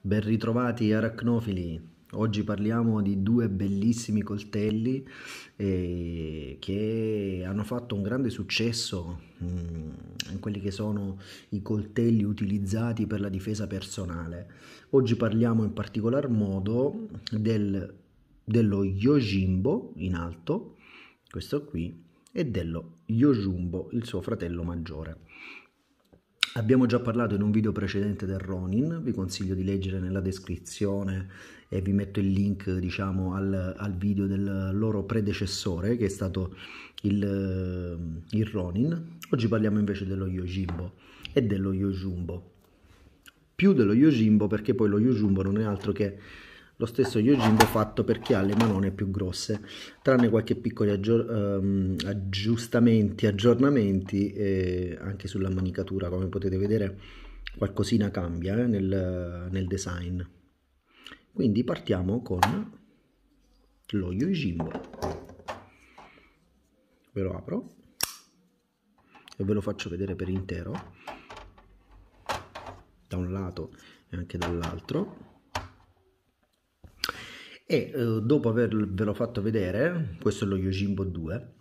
Ben ritrovati aracnofili. Oggi parliamo di due bellissimi coltelli eh, che hanno fatto un grande successo mh, mm, in quelli che sono i coltelli utilizzati per la difesa personale. Oggi parliamo in particolar modo del, dello Yojimbo in alto, questo qui, e dello Yojumbo, il suo fratello maggiore. Abbiamo già parlato in un video precedente del Ronin, vi consiglio di leggere nella descrizione e vi metto il link diciamo, al, al, video del loro predecessore che è stato il, il Ronin. Oggi parliamo invece dello Yojimbo e dello Yojumbo. Più dello Yojimbo perché poi lo Yojumbo non è altro che lo stesso Yojimbo fatto per chi ha le manone più grosse, tranne qualche piccolo aggior- ehm, aggiustamenti, aggiornamenti eh, anche sulla manicatura, come potete vedere qualcosina cambia eh, nel, nel design. Quindi partiamo con lo Yojimbo. Ve lo apro e ve lo faccio vedere per intero da un lato e anche dall'altro e eh, dopo avervelo fatto vedere, questo è lo Yojimbo 2,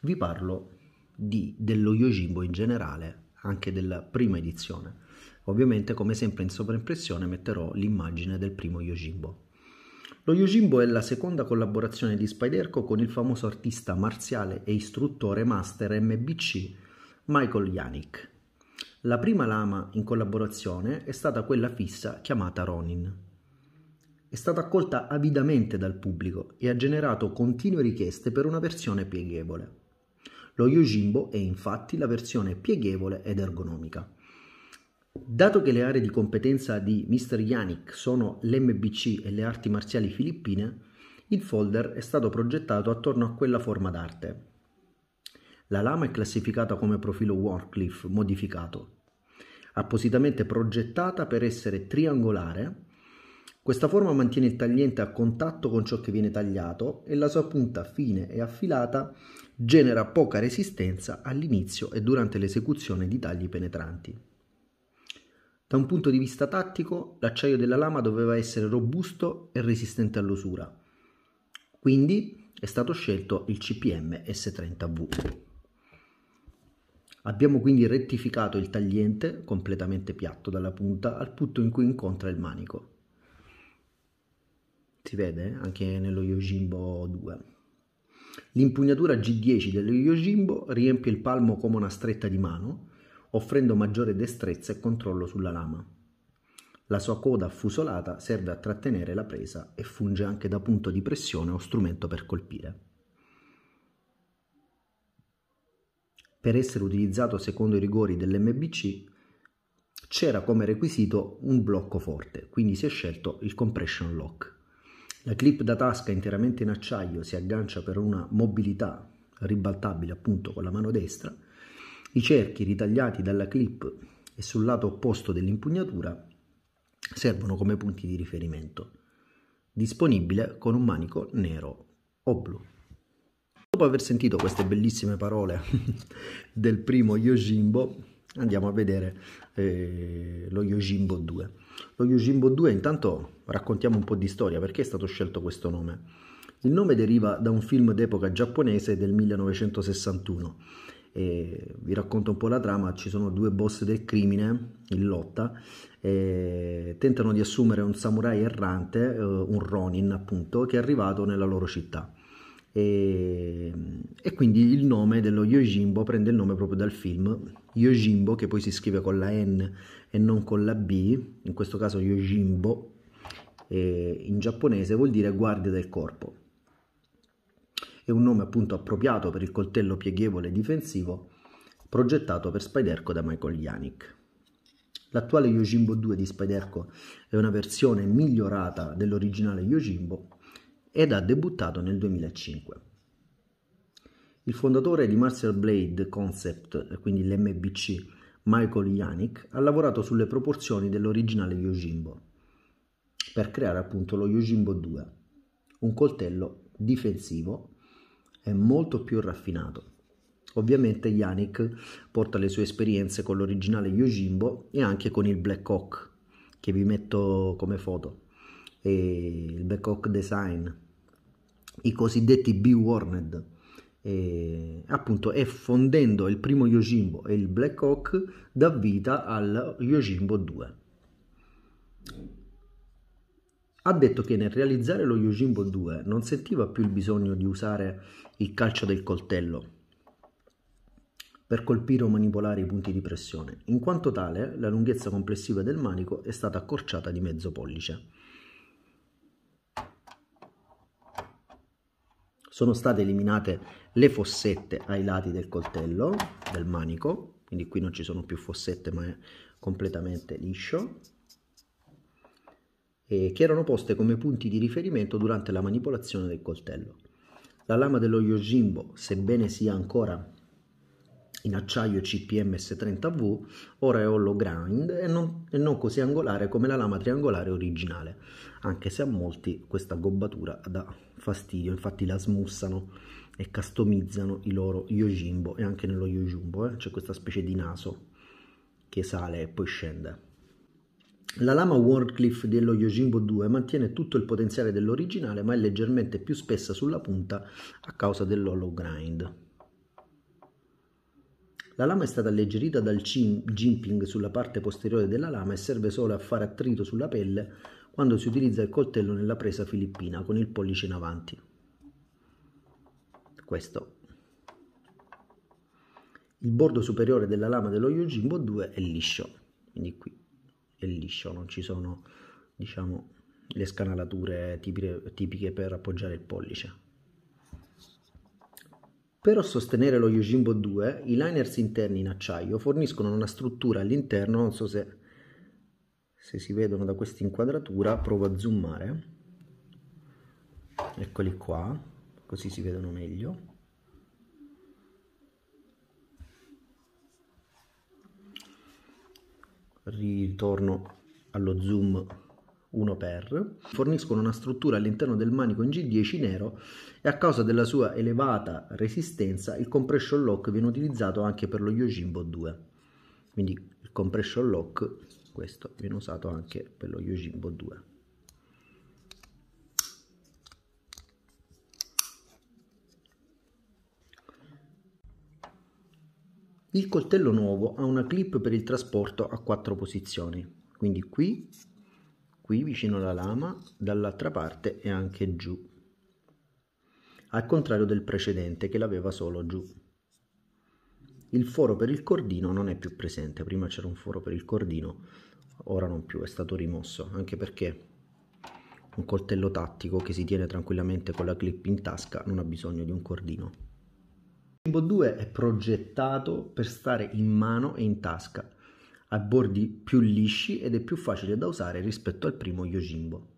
vi parlo di, dello Yojimbo in generale, anche della prima edizione. Ovviamente come sempre in sovraimpressione metterò l'immagine del primo Yojimbo. Lo Yojimbo è la seconda collaborazione di Spiderco con il famoso artista marziale e istruttore master MBC Michael Yannick. La prima lama in collaborazione è stata quella fissa chiamata Ronin. È stata accolta avidamente dal pubblico e ha generato continue richieste per una versione pieghevole. Lo Yojimbo è infatti la versione pieghevole ed ergonomica. Dato che le aree di competenza di Mr. Yannick sono l'MBC e le arti marziali filippine, il folder è stato progettato attorno a quella forma d'arte. La lama è classificata come profilo Warcliffe modificato, appositamente progettata per essere triangolare questa forma mantiene il tagliente a contatto con ciò che viene tagliato e la sua punta fine e affilata genera poca resistenza all'inizio e durante l'esecuzione di tagli penetranti. Da un punto di vista tattico, l'acciaio della lama doveva essere robusto e resistente all'usura. Quindi è stato scelto il CPM S30V. Abbiamo quindi rettificato il tagliente completamente piatto dalla punta al punto in cui incontra il manico si vede anche nello Yojimbo 2. L'impugnatura G10 dello Yojimbo riempie il palmo come una stretta di mano, offrendo maggiore destrezza e controllo sulla lama. La sua coda affusolata serve a trattenere la presa e funge anche da punto di pressione o strumento per colpire. Per essere utilizzato secondo i rigori dell'MBC c'era come requisito un blocco forte, quindi si è scelto il compression lock. La clip da tasca interamente in acciaio si aggancia per una mobilità ribaltabile appunto con la mano destra. I cerchi ritagliati dalla clip e sul lato opposto dell'impugnatura servono come punti di riferimento. Disponibile con un manico nero o blu. Dopo aver sentito queste bellissime parole del primo Yojimbo, andiamo a vedere eh, lo Yojimbo 2. Lo Yojimbo 2 intanto raccontiamo un po' di storia, perché è stato scelto questo nome? Il nome deriva da un film d'epoca giapponese del 1961. E eh, vi racconto un po' la trama, ci sono due boss del crimine in lotta, eh, tentano di assumere un samurai errante, eh, un Ronin appunto, che è arrivato nella loro città. E, e, quindi il nome dello Yojimbo prende il nome proprio dal film Yojimbo che poi si scrive con la N e non con la B, in questo caso Yojimbo eh, in giapponese vuol dire guardia del corpo. È un nome appunto appropriato per il coltello pieghevole difensivo progettato per Spyderco da Michael Yannick. L'attuale Yojimbo 2 di Spyderco è una versione migliorata dell'originale Yojimbo ed ha debuttato nel 2005. Il fondatore di Marcel Blade Concept, quindi l'MBC, Michael Yannick, ha lavorato sulle proporzioni dell'originale Yojimbo per creare appunto lo Yojimbo 2, un coltello difensivo e molto più raffinato. Ovviamente Yannick porta le sue esperienze con l'originale Yojimbo e anche con il Black Hawk, che vi metto come foto, e il Black Hawk Design i cosiddetti Be warned E, appunto e fondendo il primo Yojimbo e il Black Hawk dà vita al Yojimbo 2 ha detto che nel realizzare lo Yojimbo 2 non sentiva più il bisogno di usare il calcio del coltello per colpire o manipolare i punti di pressione in quanto tale la lunghezza complessiva del manico è stata accorciata di mezzo pollice sono state eliminate le fossette ai lati del coltello, del manico, quindi qui non ci sono più fossette ma è completamente liscio, e che erano poste come punti di riferimento durante la manipolazione del coltello. La lama dello Yojimbo, sebbene sia ancora in acciaio CPMS 30V, ora è hollow grind e non, e non, così angolare come la lama triangolare originale, anche se a molti questa gobbatura dà fastidio, infatti la smussano e customizzano i loro Yojimbo e anche nello Yojimbo eh, c'è questa specie di naso che sale e poi scende. La lama Wardcliffe dello Yojimbo 2 mantiene tutto il potenziale dell'originale ma è leggermente più spessa sulla punta a causa dell'hollow grind. La lama è stata alleggerita dal jimping sulla parte posteriore della lama e serve solo a fare attrito sulla pelle quando si utilizza il coltello nella presa filippina con il pollice in avanti. Questo. Il bordo superiore della lama dello Yojimbo 2 è liscio, quindi qui è liscio, non ci sono diciamo, le scanalature tipiche per appoggiare il pollice. Per sostenere lo Yojimbo 2, i liners interni in acciaio forniscono una struttura all'interno, non so se, se si vedono da questa inquadratura, provo a zoomare, eccoli qua, così si vedono meglio. Ritorno allo zoom 1 per, forniscono una struttura all'interno del manico in G10 nero e a causa della sua elevata resistenza il compression lock viene utilizzato anche per lo Yojimbo 2. Quindi il compression lock, questo viene usato anche per lo Yojimbo 2. Il coltello nuovo ha una clip per il trasporto a quattro posizioni, quindi qui qui vicino alla lama, dall'altra parte e anche giù, al contrario del precedente che l'aveva solo giù. Il foro per il cordino non è più presente, prima c'era un foro per il cordino, ora non più, è stato rimosso, anche perché un coltello tattico che si tiene tranquillamente con la clip in tasca non ha bisogno di un cordino. Il Bimbo 2 è progettato per stare in mano e in tasca, ha bordi più lisci ed è più facile da usare rispetto al primo Yojimbo.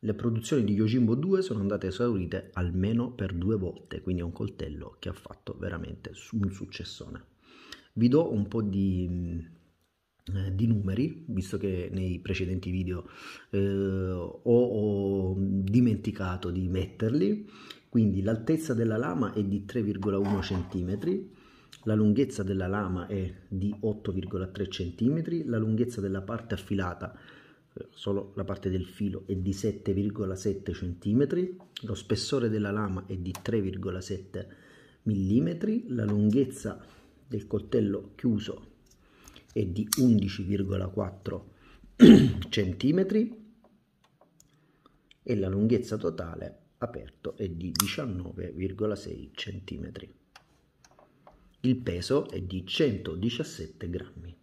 Le produzioni di Yojimbo 2 sono andate esaurite almeno per due volte, quindi è un coltello che ha fatto veramente un successone. Vi do un po' di, mm, eh, di numeri, visto che nei precedenti video eh, ho, ho dimenticato di metterli. Quindi l'altezza della lama è di 3,1 cm, la lunghezza della lama è di 8,3 cm, la lunghezza della parte affilata, eh, solo la parte del filo, è di 7,7 cm, lo spessore della lama è di 3,7 mm, la lunghezza del coltello chiuso è di 11,4 cm e la lunghezza totale aperto è di 19,6 cm. Il peso è di 117 grammi.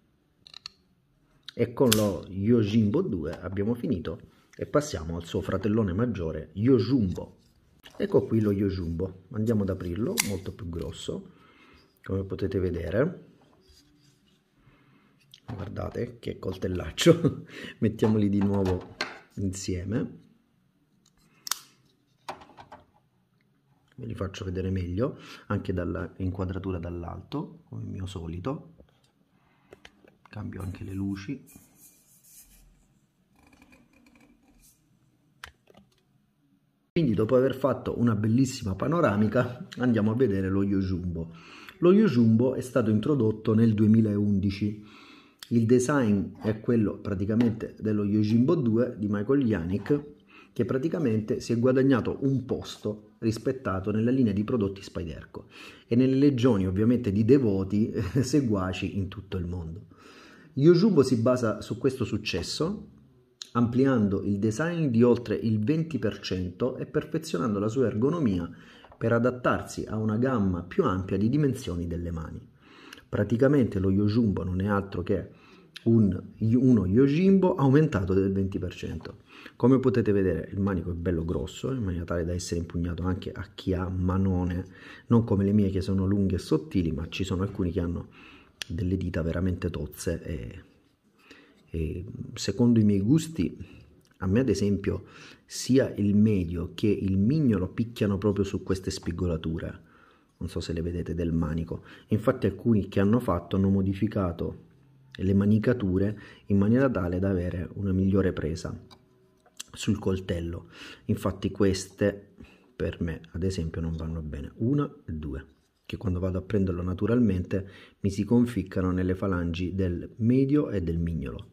E con lo Yojimbo 2 abbiamo finito e passiamo al suo fratellone maggiore Yojumbo. Ecco qui lo Yojumbo, andiamo ad aprirlo, molto più grosso, come potete vedere. Guardate che coltellaccio, mettiamoli di nuovo insieme. ve li faccio vedere meglio anche dall'inquadratura dall'alto come il mio solito cambio anche le luci quindi dopo aver fatto una bellissima panoramica andiamo a vedere lo Yojumbo lo Yojumbo è stato introdotto nel 2011 il design è quello praticamente dello Yojimbo 2 di Michael Yannick che praticamente si è guadagnato un posto rispettato nella linea di prodotti Spiderco e nelle legioni ovviamente di devoti eh, seguaci in tutto il mondo. Yojubo si basa su questo successo ampliando il design di oltre il 20% e perfezionando la sua ergonomia per adattarsi a una gamma più ampia di dimensioni delle mani. Praticamente lo Yojumbo non è altro che un, uno Yojimbo aumentato del 20%. Come potete vedere il manico è bello grosso in maniera tale da essere impugnato anche a chi ha manone, non come le mie che sono lunghe e sottili, ma ci sono alcuni che hanno delle dita veramente tozze e, e secondo i miei gusti a me ad esempio sia il medio che il mignolo picchiano proprio su queste spigolature, non so se le vedete del manico, infatti alcuni che hanno fatto hanno modificato e le manicature in maniera tale da avere una migliore presa sul coltello. Infatti queste per me ad esempio non vanno bene, una e due, che quando vado a prenderlo naturalmente mi si conficcano nelle falangi del medio e del mignolo.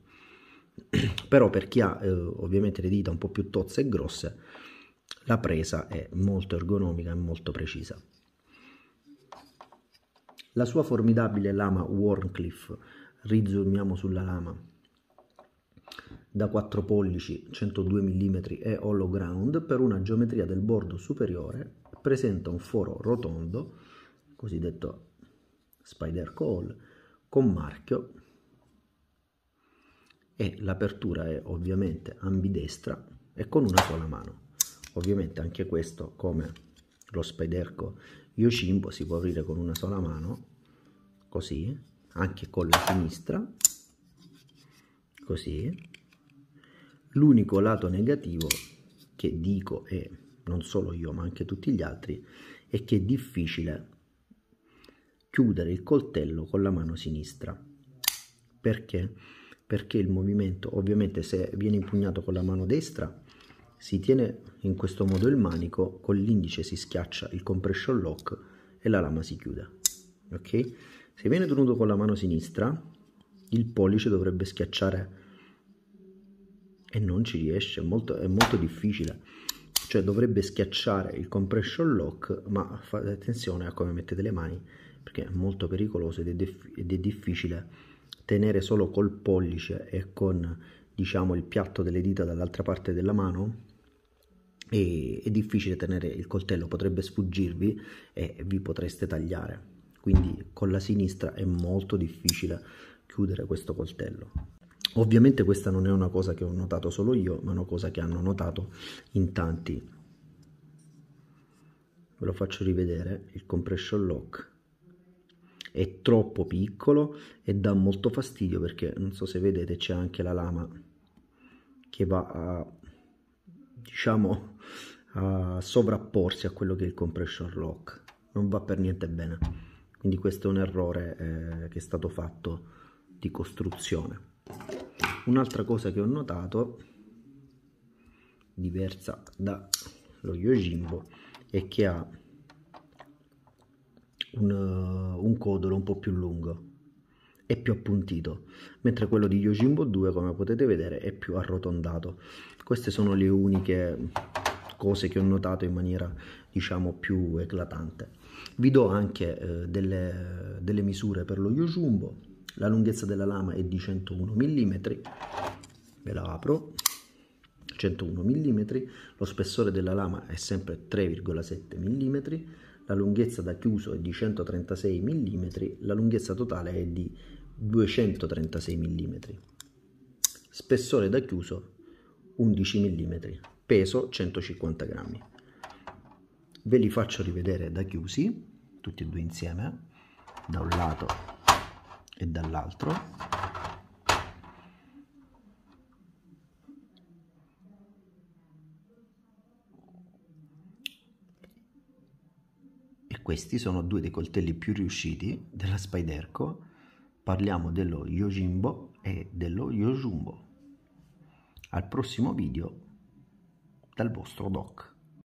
Però per chi ha eh, ovviamente le dita un po' più tozze e grosse, la presa è molto ergonomica e molto precisa. La sua formidabile lama Warncliffe rizoomiamo sulla lama da 4 pollici 102 mm e hollow ground per una geometria del bordo superiore presenta un foro rotondo cosiddetto spider call con marchio e l'apertura è ovviamente ambidestra e con una sola mano ovviamente anche questo come lo spiderco Yoshimbo si può aprire con una sola mano così anche con la sinistra così l'unico lato negativo che dico e non solo io ma anche tutti gli altri è che è difficile chiudere il coltello con la mano sinistra perché perché il movimento ovviamente se viene impugnato con la mano destra si tiene in questo modo il manico con l'indice si schiaccia il compression lock e la lama si chiude ok se viene tenuto con la mano sinistra, il pollice dovrebbe schiacciare e non ci riesce, è molto, è molto difficile. Cioè dovrebbe schiacciare il compression lock, ma fate attenzione a come mettete le mani perché è molto pericoloso ed è, dif ed è difficile tenere solo col pollice e con diciamo il piatto delle dita dall'altra parte della mano è difficile tenere il coltello, potrebbe sfuggirvi e vi potreste tagliare quindi con la sinistra è molto difficile chiudere questo coltello ovviamente questa non è una cosa che ho notato solo io ma una cosa che hanno notato in tanti ve lo faccio rivedere il compression lock è troppo piccolo e dà molto fastidio perché non so se vedete c'è anche la lama che va a diciamo a sovrapporsi a quello che è il compression lock non va per niente bene quindi questo è un errore eh, che è stato fatto di costruzione. Un'altra cosa che ho notato, diversa dallo Yojimbo, è che ha un, eh, un codolo un po' più lungo e più appuntito, mentre quello di Yojimbo 2, come potete vedere, è più arrotondato. Queste sono le uniche cose che ho notato in maniera, diciamo, più eclatante. Vi do anche eh, delle, delle, misure per lo yojumbo, la lunghezza della lama è di 101 mm, ve la apro, 101 mm, lo spessore della lama è sempre 3,7 mm, la lunghezza da chiuso è di 136 mm, la lunghezza totale è di 236 mm, spessore da chiuso 11 mm, peso 150 grammi. Ve li faccio rivedere da chiusi tutti e due insieme da un lato e dall'altro e questi sono due dei coltelli più riusciti della Spyderco parliamo dello Yojimbo e dello Yojumbo al prossimo video dal vostro doc